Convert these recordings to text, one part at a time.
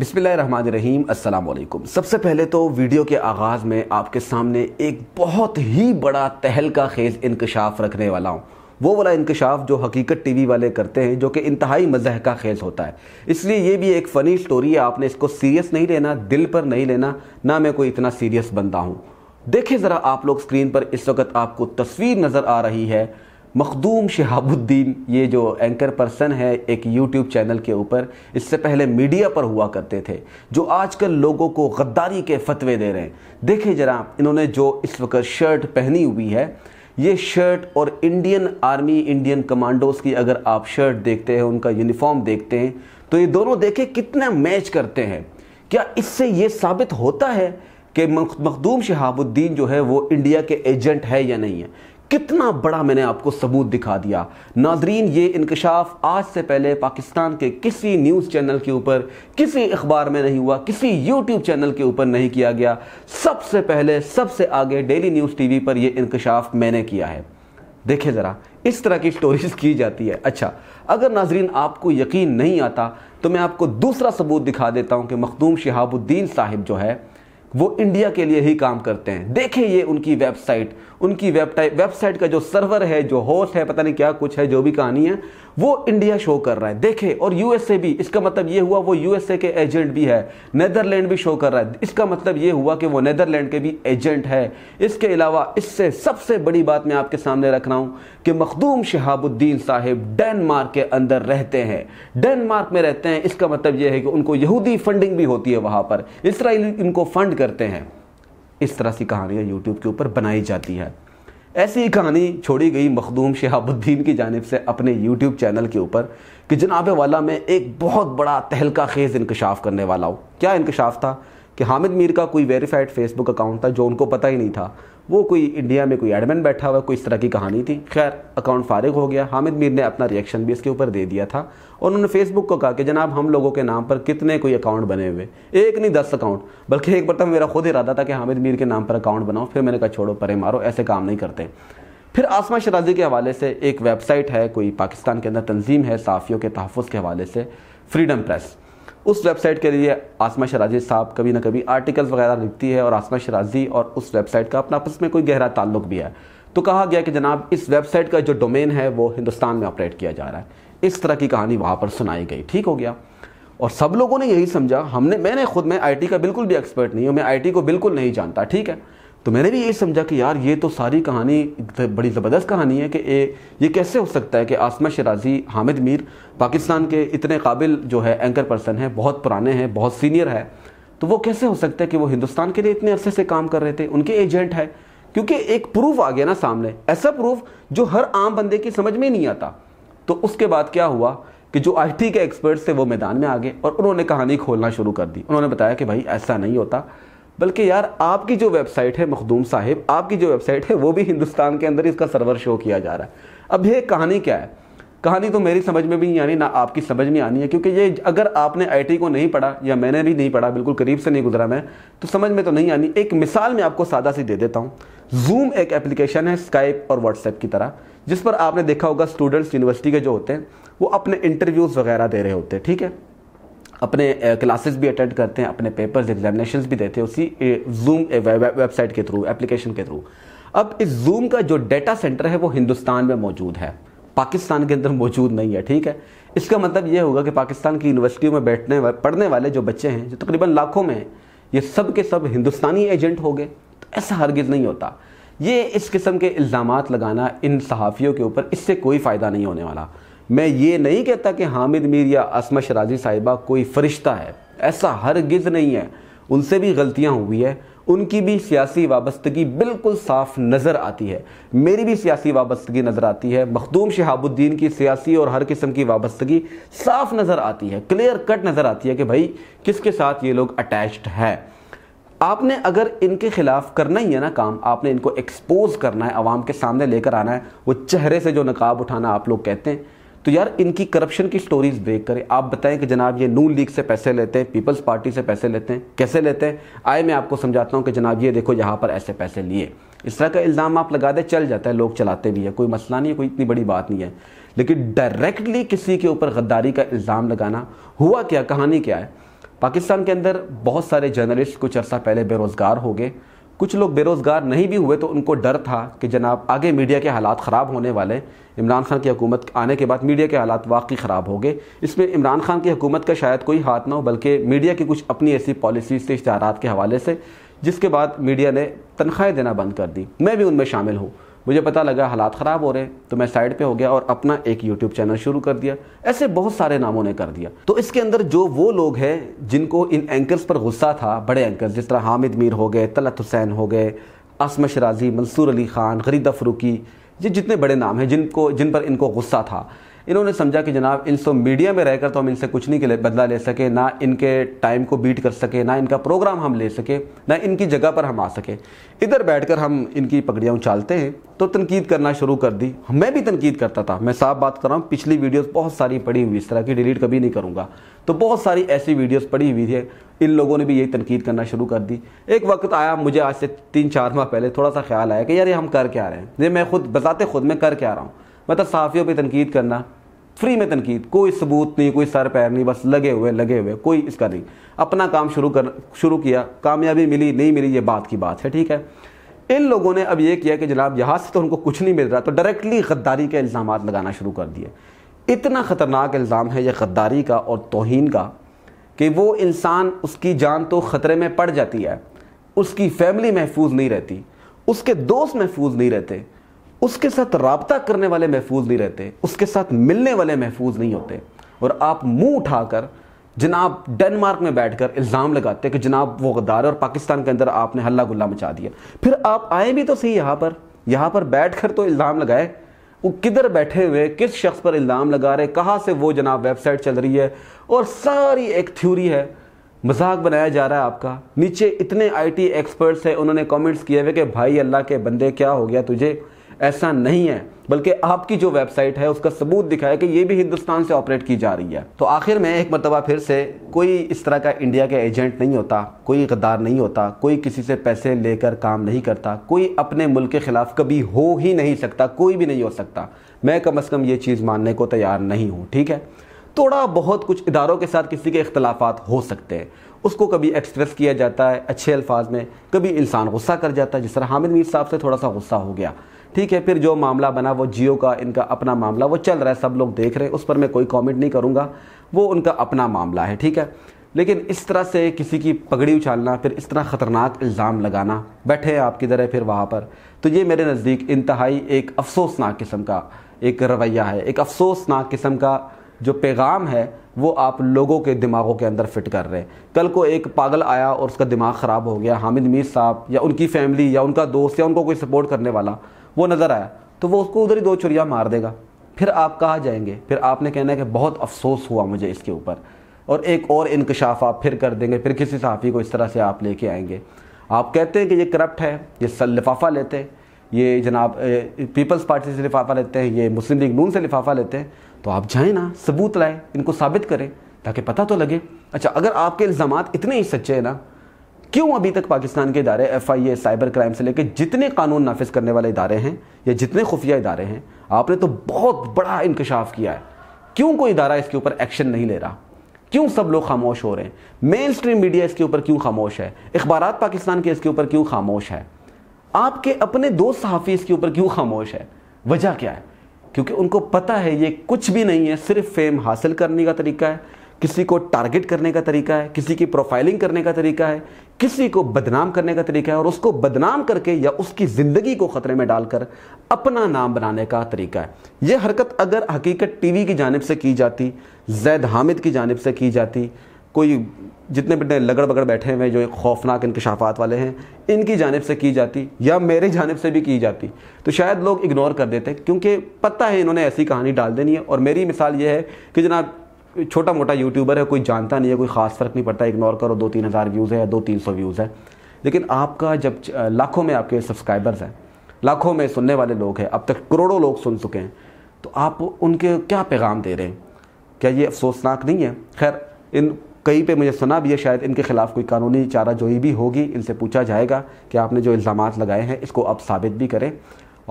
अस्सलाम वालेकुम सबसे पहले तो वीडियो के आगाज़ में आपके सामने एक बहुत ही बड़ा तहल का खेज इंकशाफ रखने वाला हूँ वो वाला इंकशाफ जो हकीकत टीवी वाले करते हैं जो कि इंतहाई मज़ह का खेज होता है इसलिए ये भी एक फ़नी स्टोरी है आपने इसको सीरियस नहीं लेना दिल पर नहीं लेना ना मैं कोई इतना सीरियस बनता हूँ देखिए ज़रा आप लोग स्क्रीन पर इस वक्त आपको तस्वीर नज़र आ रही है मखदूम शहाबुद्दीन ये जो एंकर पर्सन है एक यूट्यूब चैनल के ऊपर इससे पहले मीडिया पर हुआ करते थे जो आजकल लोगों को गद्दारी के फतवे दे रहे हैं देखें जरा इन्होंने जो इस वक्त शर्ट पहनी हुई है ये शर्ट और इंडियन आर्मी इंडियन कमांडोज की अगर आप शर्ट देखते हैं उनका यूनिफॉर्म देखते हैं तो ये दोनों देखें कितना मैच करते हैं क्या इससे ये साबित होता है कि मखदूम शहाबुद्दीन जो है वो इंडिया के एजेंट है या नहीं है कितना बड़ा मैंने आपको सबूत दिखा दिया नाजरीन ये इंकशाफ आज से पहले पाकिस्तान के किसी न्यूज़ चैनल के ऊपर किसी अखबार में नहीं हुआ किसी यूट्यूब चैनल के ऊपर नहीं किया गया सबसे पहले सबसे आगे डेली न्यूज़ टीवी पर यह इंकशाफ मैंने किया है देखे ज़रा इस तरह की स्टोरीज की जाती है अच्छा अगर नाजरीन आपको यकीन नहीं आता तो मैं आपको दूसरा सबूत दिखा देता हूँ कि मखदूम शहाबुद्दीन साहिब जो है वो इंडिया के लिए ही काम करते हैं देखें ये उनकी वेबसाइट उनकी वेबटाइट वेबसाइट का जो सर्वर है जो होस्ट है पता नहीं क्या कुछ है जो भी कहानी है वो इंडिया शो कर रहा है देखें और यूएसए भी इसका मतलब ये हुआ वो यूएसए के एजेंट भी है नैदरलैंड भी शो कर रहा है इसका मतलब ये हुआ कि वो नैदरलैंड के भी एजेंट है इसके अलावा इससे सबसे बड़ी बात मैं आपके सामने रख रहा हूँ कि मखदूम शहाबुद्दीन साहिब डेनमार्क के अंदर रहते हैं डेनमार्क में रहते हैं इसका मतलब यह है कि उनको यहूदी फंडिंग भी होती है वहाँ पर इसराइल इनको फंड करते हैं इस तरह सी कहानियाँ यूट्यूब के ऊपर बनाई जाती है ऐसी ही कहानी छोड़ी गई मखदूम शहाबुद्दीन की जानब से अपने यूट्यूब चैनल के ऊपर कि जनाब वाला मैं एक बहुत बड़ा तहलका खेज़ इंकशाफ करने वाला हूँ क्या इंकशाफ था कि हामिद मीर का कोई वेरीफाइड फेसबुक अकाउंट था जो उनको पता ही नहीं था वो कोई इंडिया में कोई एडमिन बैठा हुआ कोई इस तरह की कहानी थी खैर अकाउंट फारिग हो गया हामिद मीर ने अपना रिएक्शन भी इसके ऊपर दे दिया था और उन्होंने फेसबुक को कहा कि जनाब हम लोगों के नाम पर कितने कोई अकाउंट बने हुए एक नहीं दस अकाउंट बल्कि एक तो मेरा खुद इरादा था कि हामिद मीर के नाम पर अकाउंट बनाओ फिर मैंने कहा छोड़ो परे मारो ऐसे काम नहीं करते फिर आसमा शराजी के हवाले से एक वेबसाइट है कोई पाकिस्तान के अंदर तंजीम है साफ़ियों के तहफ़ के हवाले से फ्रीडम प्रेस उस वेबसाइट के लिए आसमा शराजी साहब कभी ना कभी आर्टिकल्स वगैरह लिखती है और आसमा शराजी और उस वेबसाइट का अपना आपस में कोई गहरा ताल्लुक भी है तो कहा गया कि जनाब इस वेबसाइट का जो डोमेन है वो हिंदुस्तान में ऑपरेट किया जा रहा है इस तरह की कहानी वहाँ पर सुनाई गई ठीक हो गया और सब लोगों ने यही समझा हमने मैंने खुद में आईटी का बिल्कुल भी एक्सपर्ट नहीं हूँ मैं आईटी को बिल्कुल नहीं जानता ठीक है तो मैंने भी यही समझा कि यार ये तो सारी कहानी बड़ी ज़बरदस्त कहानी है कि ए, ये कैसे हो सकता है कि आसमा शराजी हामिद मीर पाकिस्तान के इतने काबिल जो है एंकर पर्सन हैं बहुत पुराने हैं बहुत सीनियर है तो वो कैसे हो सकता है कि वो हिंदुस्तान के लिए इतने अरसे से काम कर रहे थे उनके एजेंट है क्योंकि एक प्रूफ आ गया ना सामने ऐसा प्रूफ जो हर आम बंदे की समझ में नहीं आता तो उसके बाद क्या हुआ कि जो आईटी के एक्सपर्ट्स थे वो मैदान में आ गए और उन्होंने कहानी खोलना शुरू कर दी उन्होंने बताया कि भाई ऐसा नहीं होता बल्कि यार आपकी जो वेबसाइट है मखदूम साहिब आपकी जो वेबसाइट है वो भी हिंदुस्तान के अंदर इसका सर्वर शो किया जा रहा है अब ये कहानी क्या है कहानी तो मेरी समझ में भी नहीं आनी ना आपकी समझ में आनी है क्योंकि ये अगर आपने आईटी को नहीं पढ़ा या मैंने भी नहीं पढ़ा बिल्कुल करीब से नहीं गुजरा मैं तो समझ में तो नहीं आनी एक मिसाल मैं आपको सादा सी दे देता हूँ जूम एक एप्लीकेशन है स्काइप और व्हाट्सएप की तरह जिस पर आपने देखा होगा स्टूडेंट्स यूनिवर्सिटी के जो होते हैं वो अपने इंटरव्यूज़ वगैरह दे रहे होते हैं ठीक है अपने क्लासेस भी अटेंड करते हैं अपने पेपर्स एग्जामिनेशन भी देते हैं उसी जूम वेबसाइट के थ्रू एप्लीकेशन के थ्रू अब इस जूम का जो डेटा सेंटर है वो हिंदुस्तान में मौजूद है पाकिस्तान के अंदर मौजूद नहीं है ठीक है इसका मतलब ये होगा कि पाकिस्तान की यूनिवर्सिटियों में बैठने वा, पढ़ने वाले जो बच्चे हैं जो तकरीबन लाखों में ये सब के सब हिंदुस्तानी एजेंट हो गए तो ऐसा हरगिज़ नहीं होता ये इस किस्म के इल्ज़ाम लगाना इन सहाफ़ियों के ऊपर इससे कोई फ़ायदा नहीं होने वाला मैं ये नहीं कहता कि हामिद मीर या असम शराजी साहिबा कोई फरिश्ता है ऐसा हर गिज नहीं है उनसे भी गलतियाँ हुई है उनकी भी सियासी वाबस्तगी बिल्कुल साफ नज़र आती है मेरी भी सियासी वाबस्तगी नज़र आती है मखदूम शहाबुद्दीन की सियासी और हर किस्म की वाबस्तगी साफ नज़र आती है क्लियर कट नज़र आती है कि भाई किसके साथ ये लोग अटैच्ड है आपने अगर इनके खिलाफ करना ही है ना काम आपने इनको एक्सपोज करना है आवाम के सामने लेकर आना है वो चेहरे से जो नकाब उठाना आप लोग कहते हैं तो यार इनकी करप्शन की स्टोरीज ब्रेक करें आप बताएं कि जनाब ये नून लीग से पैसे लेते हैं पीपल्स पार्टी से पैसे लेते हैं कैसे लेते हैं आए मैं आपको समझाता हूँ कि जनाब ये देखो यहाँ पर ऐसे पैसे लिए इस तरह का इल्ज़ाम आप लगा दें चल जाता है लोग चलाते भी है कोई मसला नहीं है कोई इतनी बड़ी बात नहीं है लेकिन डायरेक्टली किसी के ऊपर गद्दारी का इल्ज़ाम लगाना हुआ क्या कहानी क्या है पाकिस्तान के अंदर बहुत सारे जर्नलिस्ट कुछ अर्सा पहले बेरोज़गार हो गए कुछ लोग बेरोज़गार नहीं भी हुए तो उनको डर था कि जनाब आगे मीडिया के हालात ख़राब होने वाले इमरान खान की हुकूमत आने के बाद मीडिया के हालात वाकई ख़राब हो गए इसमें इमरान खान की हुकूमत का शायद कोई हाथ ना हो बल्कि मीडिया की कुछ अपनी ऐसी पॉलिसीज से इश्तारात के हवाले से जिसके बाद मीडिया ने तनख्वाहें देना बंद कर दी मैं भी उनमें शामिल हूँ मुझे पता लगा हालात ख़राब हो रहे हैं तो मैं साइड पे हो गया और अपना एक यूट्यूब चैनल शुरू कर दिया ऐसे बहुत सारे नामों ने कर दिया तो इसके अंदर जो वो लोग हैं जिनको इन एंकर्स पर गुस्सा था बड़े एंकर्स जिस तरह हामिद मीर हो गए तलत हुसैन हो गए आसम शराजी मंसूर अली खान गरीदा फरूकी ये जितने बड़े नाम हैं जिनको जिन पर इनको गुस्सा था इन्होंने समझा कि जनाब इन सब मीडिया में रहकर तो हम इनसे कुछ नहीं के बदला ले सके ना इनके टाइम को बीट कर सके ना इनका प्रोग्राम हम ले सके ना इनकी जगह पर हम आ सके इधर बैठकर हम इनकी पगड़ियाँ उछालते हैं तो तनकीद करना शुरू कर दी मैं भी तनकीद करता था मैं साफ बात कर रहा हूँ पिछली वीडियोस बहुत सारी पड़ी हुई इस तरह की डिलीट कभी नहीं करूँगा तो बहुत सारी ऐसी वीडियोस पड़ी हुई थी इन लोगों ने भी यही तनकीद करना शुरू कर दी एक वक्त आया मुझे आज से तीन चार माह पहले थोड़ा सा ख्याल आया कि यार ये हम कर के आ रहे हैं ये मैं खुद बजाते खुद मैं कर के आ रहा हूँ मतलब सहाफ़ियों पर तनकीद करना फ्री में तनकीद कोई सबूत नहीं कोई सर पैर नहीं बस लगे हुए लगे हुए कोई इसका नहीं अपना काम शुरू कर शुरू किया कामयाबी मिली नहीं मिली ये बात की बात है ठीक है इन लोगों ने अब ये किया कि जनाब यहाँ से तो उनको कुछ नहीं मिल रहा तो डायरेक्टली गद्दारी के इल्ज़ाम लगाना शुरू कर दिए इतना ख़तरनाक इल्ज़ाम है यह गद्दारी का और तोहन का कि वो इंसान उसकी जान तो ख़तरे में पड़ जाती है उसकी फैमिली महफूज नहीं रहती उसके दोस्त महफूज नहीं रहते उसके साथ रबता करने वाले महफूज नहीं रहते उसके साथ मिलने वाले महफूज नहीं होते और आप मुंह उठाकर जनाब डेनमार्क में बैठकर इल्ज़ाम लगाते कि जनाब वो गदार और पाकिस्तान के अंदर आपने हल्ला गुल्ला मचा दिया फिर आप आए भी तो सही यहाँ पर यहाँ पर बैठ कर तो इल्ज़ाम लगाए वो किधर बैठे हुए किस शख्स पर इल्ज़ाम लगा रहे कहाँ से वो जनाब वेबसाइट चल रही है और सारी एक थ्योरी है मजाक बनाया जा रहा है आपका नीचे इतने टी एक्सपर्ट्स हैं उन्होंने कॉमेंट्स किए हुए कि भाई अल्लाह के बंदे क्या हो गया तुझे ऐसा नहीं है बल्कि आपकी जो वेबसाइट है उसका सबूत दिखाया कि ये भी हिंदुस्तान से ऑपरेट की जा रही है तो आखिर में एक मरतबा फिर से कोई इस तरह का इंडिया का एजेंट नहीं होता कोई गद्दार नहीं होता कोई किसी से पैसे लेकर काम नहीं करता कोई अपने मुल्क के ख़िलाफ़ कभी हो ही नहीं सकता कोई भी नहीं हो सकता मैं कम अज़ कम ये चीज़ मानने को तैयार नहीं हूँ ठीक है थोड़ा बहुत कुछ इदारों के साथ किसी के इख्तलाफात हो सकते हैं उसको कभी एक्सप्रेस किया जाता है अच्छे अल्फाज में कभी इंसान गुस्सा कर जाता है जिस तरह हामिद मीर साहब से थोड़ा सा गुस्सा हो गया ठीक है फिर जो मामला बना वो जियो का इनका अपना मामला वो चल रहा है सब लोग देख रहे हैं उस पर मैं कोई कॉमेंट नहीं करूँगा वो उनका अपना मामला है ठीक है लेकिन इस तरह से किसी की पगड़ी उछालना फिर इस तरह ख़तरनाक इल्ज़ाम लगाना बैठे आप किधर है फिर वहाँ पर तो ये मेरे नज़दीक इंतहाई एक अफसोसनाक किस्म का एक रवैया है एक अफसोसनाक किस्म का जो पैगाम है वो आप लोगों के दिमागों के अंदर फिट कर रहे हैं कल को एक पागल आया और उसका दिमाग ख़राब हो गया हामिद मीर साहब या उनकी फैमिली या उनका दोस्त या उनको कोई सपोर्ट करने वाला वो नज़र आया तो वो उसको उधर ही दो चुड़िया मार देगा फिर आप कहाँ जाएंगे फिर आपने कहना है कि बहुत अफसोस हुआ मुझे इसके ऊपर और एक और इंकशाफ आप फिर कर देंगे फिर किसी सहाफ़ी को इस तरह से आप लेके आएंगे आप कहते हैं कि ये करप्ट है ये सल लिफाफा लेते हैं ये जनाब पीपल्स पार्टी से लिफाफा लेते हैं ये मुस्लिम लीग नून से लिफाफा लेते हैं तो आप जाएँ ना सबूत लाएँ इनको साबित करें ताकि पता तो लगे अच्छा अगर आपके इल्ज़ाम इतने ही सच्चे हैं ना क्यों अभी तक पाकिस्तान के इदारे F I A cyber crime से लेकर जितने कानून नाफिज करने वाले इदारे हैं या जितने खुफिया इदारे हैं आपने तो बहुत बड़ा इंकशाफ किया है क्यों कोई इदारा इसके ऊपर एक्शन नहीं ले रहा क्यों सब लोग खामोश हो रहे हैं मेन स्ट्रीम मीडिया इसके ऊपर क्यों खामोश है अखबार पाकिस्तान के इसके ऊपर क्यों खामोश है आपके अपने दोस्त सहाफ़ी इसके ऊपर क्यों खामोश है वजह क्या है क्योंकि उनको पता है ये कुछ भी नहीं है सिर्फ फेम हासिल करने का तरीका है किसी को टारगेट करने का तरीका है किसी की प्रोफाइलिंग करने का तरीका है किसी को बदनाम करने का तरीका है और उसको बदनाम करके या उसकी ज़िंदगी को ख़तरे में डालकर अपना नाम बनाने का तरीका है यह हरकत अगर हकीकत टीवी की जानब से की जाती जैद हामिद की जानब से की जाती कोई जितने बड़े लगड़ बगड़ बैठे हुए जो खौफनाक इंकशाफात वाले हैं इनकी जानब से की जाती या मेरे जानब से भी की जाती तो शायद लोग इग्नोर कर देते क्योंकि पता है इन्होंने ऐसी कहानी डाल देनी है और मेरी मिसाल ये है कि जनाब छोटा मोटा यूट्यूबर है कोई जानता नहीं है कोई ख़ास फ़र्क नहीं पड़ता इग्नोर करो दो तीन हज़ार व्यूज़ है या दो तीन सौ व्यूज़ है लेकिन आपका जब लाखों में आपके सब्सक्राइबर्स हैं लाखों में सुनने वाले लोग हैं अब तक करोड़ों लोग सुन चुके हैं तो आप उनके क्या पैगाम दे रहे हैं क्या ये अफसोसनाक नहीं है खैर इन कहीं पे मुझे सुना भी है शायद इनके खिलाफ कोई कानूनी चारा जोई भी होगी इनसे पूछा जाएगा कि आपने जो इल्ज़ाम लगाए हैं इसको आप साबित भी करें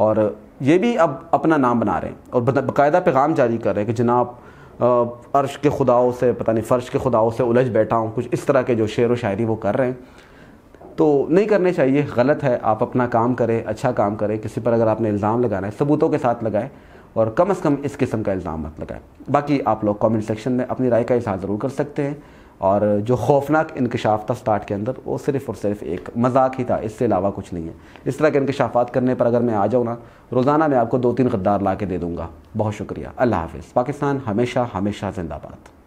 और ये भी अब अपना नाम बना रहे हैं और बाकायदा पैगाम जारी कर रहे हैं कि जनाब अर्श के खुदाओं से पता नहीं फ़र्श के खुदाओं से उलझ बैठा हूँ कुछ इस तरह के जो शेर व शायरी वो कर रहे हैं तो नहीं करने चाहिए गलत है आप अपना काम करें अच्छा काम करें किसी पर अगर आपने इल्ज़ाम लगाना है सबूतों के साथ लगाए और कम अज़ कम इस किस्म का इल्ज़ाम मत लगाए बाकी आप लोग कमेंट सेक्शन में अपनी राय का इजहार ज़रूर कर सकते हैं और जो खौफनाक इंकशाफ था स्टार्ट के अंदर वो सिर्फ़ और सिर्फ एक मजाक ही था इससे अलावा कुछ नहीं है इस तरह के इंकशाफात करने पर अगर मैं आ जाऊँ ना रोज़ाना मैं आपको दो तीन गद्दार ला के दे दूँगा बहुत शुक्रिया अल्लाह हाफिज़ पाकिस्तान हमेशा हमेशा जिंदाबाद